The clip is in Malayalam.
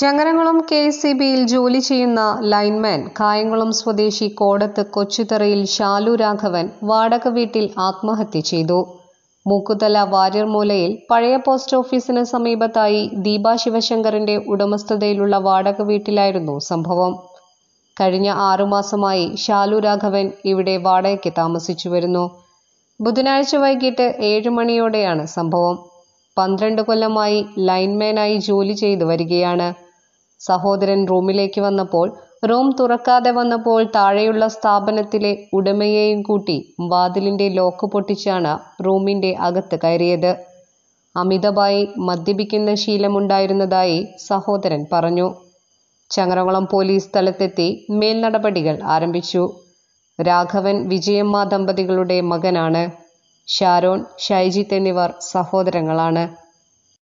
ചങ്ങരംകുളം കെ സി ബിയിൽ ജോലി ചെയ്യുന്ന ലൈൻമാൻ കായംകുളം സ്വദേശി കോടത്ത് കൊച്ചുതറയിൽ ഷാലു രാഘവൻ വാടക വീട്ടിൽ ആത്മഹത്യ ചെയ്തു മൂക്കുതല വാര്യർമൂലയിൽ പഴയ പോസ്റ്റ് ഓഫീസിന് സമീപത്തായി ദീപാ ശിവശങ്കറിന്റെ ഉടമസ്ഥതയിലുള്ള വാടക വീട്ടിലായിരുന്നു സംഭവം കഴിഞ്ഞ ആറുമാസമായി ഷാലു രാഘവൻ ഇവിടെ വാടകയ്ക്ക് താമസിച്ചു വരുന്നു ബുധനാഴ്ച വൈകിട്ട് ഏഴ് മണിയോടെയാണ് സംഭവം പന്ത്രണ്ട് കൊല്ലമായി ലൈൻമാനായി ജോലി ചെയ്തു വരികയാണ് സഹോദരൻ റൂമിലേക്ക് വന്നപ്പോൾ റൂം തുറക്കാതെ വന്നപ്പോൾ താഴെയുള്ള സ്ഥാപനത്തിലെ ഉടമയെയും കൂട്ടി വാതിലിൻ്റെ ലോക്ക് പൊട്ടിച്ചാണ് റൂമിൻ്റെ അകത്ത് കയറിയത് അമിതമായി മദ്യപിക്കുന്ന ശീലമുണ്ടായിരുന്നതായി സഹോദരൻ പറഞ്ഞു ചങ്ങരകുളം പോലീസ് സ്ഥലത്തെത്തി മേൽ നടപടികൾ ആരംഭിച്ചു രാഘവൻ വിജയമ്മ ദമ്പതികളുടെ മകനാണ് ഷാരോൺ ഷൈജിത്ത് എന്നിവർ സഹോദരങ്ങളാണ്